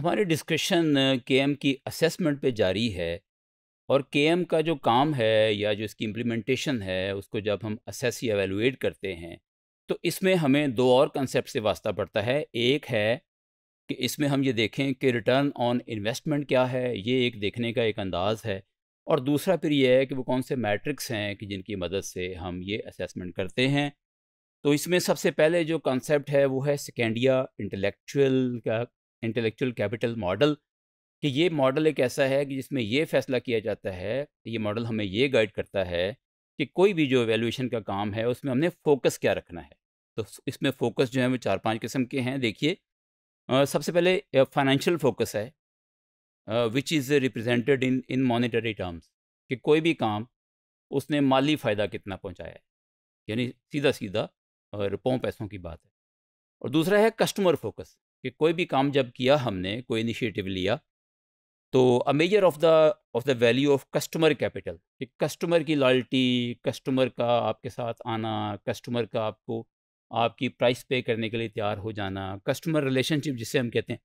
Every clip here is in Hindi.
हमारी डिस्कशन के एम की असेसमेंट पे जारी है और के एम का जो काम है या जो इसकी इम्प्लीमेंटेशन है उसको जब हम असेस या एवेलुएट करते हैं तो इसमें हमें दो और कंसेप्ट से वास्ता पड़ता है एक है कि इसमें हम ये देखें कि रिटर्न ऑन इन्वेस्टमेंट क्या है ये एक देखने का एक अंदाज़ है और दूसरा फिर ये है कि वो कौन से मैट्रिक्स हैं कि जिनकी मदद से हम ये असेसमेंट करते हैं तो इसमें सबसे पहले जो कॉन्सेप्ट है वो है सेकेंडिया इंटेलेक्चुअल का इंटेलेक्चुअल कैपिटल मॉडल कि ये मॉडल एक ऐसा है कि जिसमें ये फैसला किया जाता है ये मॉडल हमें ये गाइड करता है कि कोई भी जो एवेल्यूशन का काम है उसमें हमने फोकस क्या रखना है तो इसमें फोकस जो है वो चार पांच किस्म के हैं देखिए सबसे पहले फाइनेंशियल फोकस है which is represented in in monetary terms कि कोई भी काम उसने माली फ़ायदा कितना पहुँचाया है यानी सीधा सीधा रुपयों पैसों की बात है और दूसरा है कस्टमर फोकस कि कोई भी काम जब किया हमने कोई इनिशिएटिव लिया तो a measure of the of the value of customer capital कि कस्टमर की लॉयल्टी कस्टमर का आपके साथ आना कस्टमर का आपको आपकी प्राइस पे करने के लिए तैयार हो जाना कस्टमर रिलेशनशिप जिसे हम कहते हैं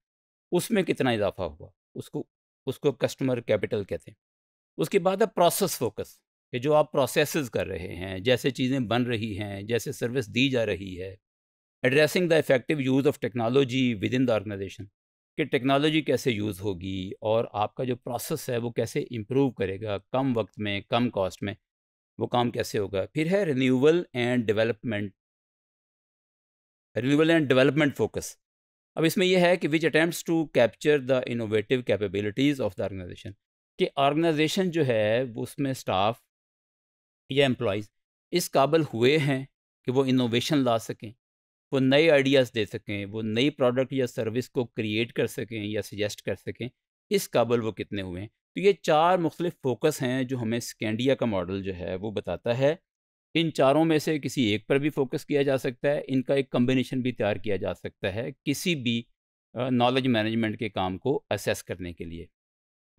उसमें कितना इजाफा हुआ उसको उसको कस्टमर कैपिटल कहते हैं उसके बाद अब प्रोसेस फोकस कि जो आप प्रोसेस कर रहे हैं जैसे चीज़ें बन रही हैं जैसे सर्विस दी जा रही है addressing the effective use of technology within the organization कि टेक्नोलॉजी कैसे यूज़ होगी और आपका जो प्रोसेस है वो कैसे इम्प्रूव करेगा कम वक्त में कम कॉस्ट में वो काम कैसे होगा फिर है renewal and development renewal and development focus अब इसमें यह है कि which attempt to capture the innovative capabilities of the organization कि ऑर्गेनाइजेशन जो है वो उसमें स्टाफ या एम्प्लॉज़ इस काबिल हुए हैं कि वो इनोवेशन ला सकें वो नए आइडियाज़ दे सकें वो नई प्रोडक्ट या सर्विस को क्रिएट कर सकें या सजेस्ट कर सकें इस काबल वो कितने हुए हैं तो ये चार मुख्तलिफ फोकस हैं जो हमें स्कैंडिया का मॉडल जो है वो बताता है इन चारों में से किसी एक पर भी फोकस किया जा सकता है इनका एक कम्बिनेशन भी तैयार किया जा सकता है किसी भी नॉलेज मैनेजमेंट के काम को असेस करने के लिए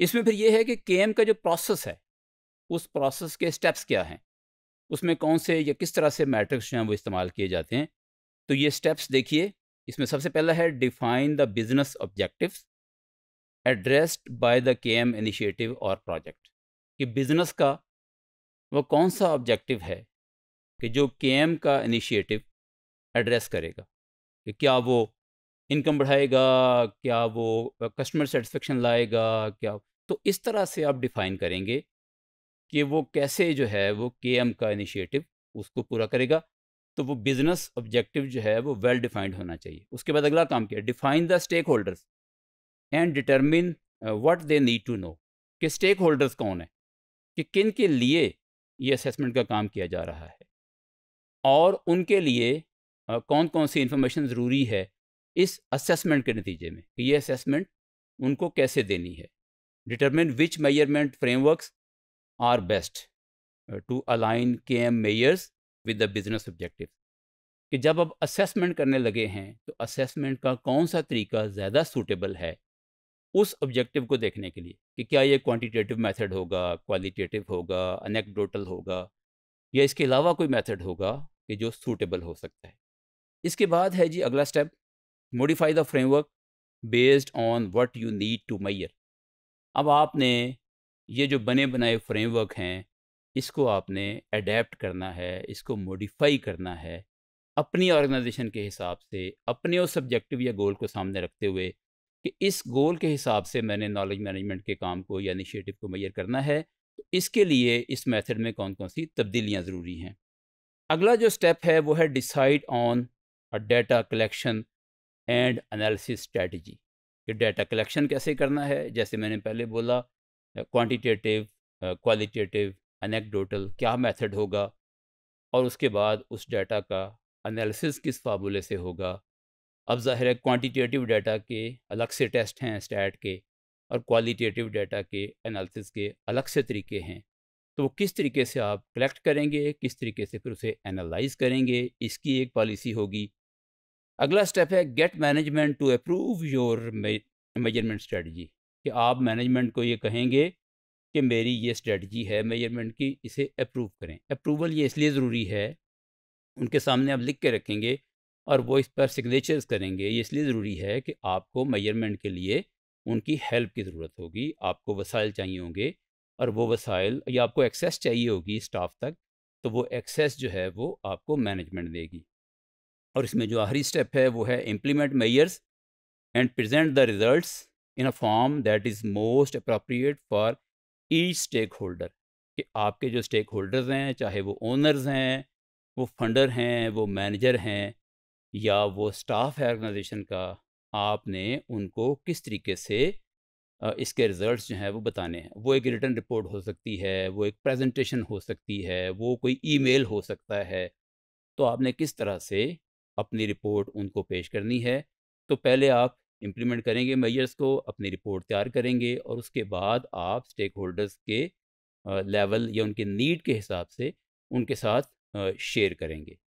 इसमें फिर ये है कि के का जो प्रोसेस है उस प्रोसेस के स्टेप्स क्या हैं उसमें कौन से या किस तरह से मैट्रिक्स जो हैं वो इस्तेमाल किए जाते हैं तो ये स्टेप्स देखिए इसमें सबसे पहला है define the business objective addressed by the K M initiative और प्रोजेक्ट कि बिजनेस का वो कौन सा ऑब्जेक्टिव है कि जो के एम का इनिशिएटिव एड्रेस करेगा कि क्या वो इनकम बढ़ाएगा क्या वो कस्टमर सेटिस्फेक्शन लाएगा क्या तो इस तरह से आप डिफ़ाइन करेंगे कि वो कैसे जो है वो के एम का इनिशिएटिव उसको पूरा करेगा तो वो बिजनेस ऑब्जेक्टिव जो है वो वेल डिफाइंड होना चाहिए उसके बाद अगला काम किया define the stakeholders and determine what they need to know कि स्टेक होल्डर्स कौन है कि किन के लिए ये असेसमेंट का काम किया जा रहा है और उनके लिए कौन कौन सी इन्फॉर्मेशन ज़रूरी है इस असेसमेंट के नतीजे में कि ये असेसमेंट उनको कैसे देनी है determine which measurement frameworks are best to align K M measures with the business objective कि जब आप असेसमेंट करने लगे हैं तो असेसमेंट का कौन सा तरीका ज़्यादा सूटेबल है उस ऑब्जेक्टिव को देखने के लिए कि क्या ये क्वांटिटेटिव मेथड होगा क्वालिटेटिव होगा अनेकडोटल होगा या इसके अलावा कोई मेथड होगा कि जो सूटेबल हो सकता है इसके बाद है जी अगला step modify the framework based on what you need to measure अब आपने ये जो बने बनाए फ्रेमवर्क हैं इसको आपने अडेप्ट करना है इसको मॉडिफाई करना है अपनी ऑर्गेनाइजेशन के हिसाब से अपने उस सब्जेक्टिव या गोल को सामने रखते हुए कि इस गोल के हिसाब से मैंने नॉलेज मैनेजमेंट के काम को या इनिशिएटिव को मैयर करना है तो इसके लिए इस मेथड में कौन कौन सी तब्दीलियाँ ज़रूरी हैं अगला जो स्टेप है वो है decide on a data collection and analysis strategy कि डेटा कलेक्शन कैसे करना है जैसे मैंने पहले बोला क्वान्टिटेटिव क्वालिटेटिव अनेकडोटल क्या मेथड होगा और उसके बाद उस डाटा का एनालिसिस किस फार्मूले से होगा अब ज़ाहिर है क्वांटिटेटिव डाटा के अलग से टेस्ट हैं स्टैट के और क्वालिटेटिव डाटा के एनालिसिस के अलग से तरीके हैं तो वो किस तरीके से आप कलेक्ट करेंगे किस तरीके से फिर उसे एनालाइज करेंगे इसकी एक पॉलिसी होगी अगला स्टेप है get management to approve your measurement strategy कि आप मैनेजमेंट को ये कहेंगे कि मेरी ये स्ट्रेटजी है मेजरमेंट की इसे अप्रूव करें अप्रूवल ये इसलिए ज़रूरी है उनके सामने आप लिख के रखेंगे और वो इस पर सिग्नेचर्स करेंगे ये इसलिए ज़रूरी है कि आपको मेजरमेंट के लिए उनकी हेल्प की ज़रूरत होगी आपको वसाइल चाहिए होंगे और वो वसाइल या आपको एक्सेस चाहिए होगी स्टाफ तक तो वो एक्सेस जो है वो आपको मैनेजमेंट देगी और इसमें जो आखिरी स्टेप है वो है implement measures and present the result in a form that is most appropriate for the stakeholder कि आपके जो स्टेक होल्डर्स हैं चाहे वो ओनर्स हैं वो फंडर हैं वो मैनेजर हैं या वो स्टाफ है ऑर्गेनाइजेशन का आपने उनको किस तरीके से इसके रिजल्ट्स जो हैं वो बताने हैं वो एक रिटर्न रिपोर्ट हो सकती है वो एक प्रेजेंटेशन हो सकती है वो कोई ईमेल हो सकता है तो आपने किस तरह से अपनी रिपोर्ट उनको पेश करनी है तो पहले आप इम्प्लीमेंट करेंगे मेजर्स को अपनी रिपोर्ट तैयार करेंगे और उसके बाद आप स्टेक होल्डर्स के लेवल या उनके नीड के हिसाब से उनके साथ शेयर करेंगे